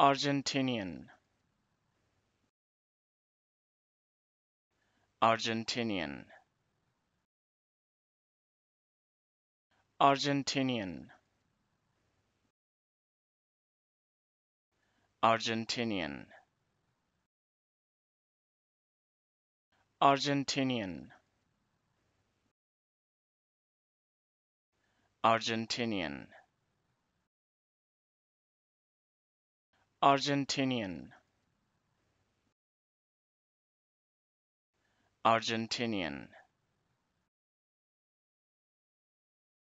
Argentinian Argentinian Argentinian Argentinian Argentinian Argentinian Argentinian Argentinian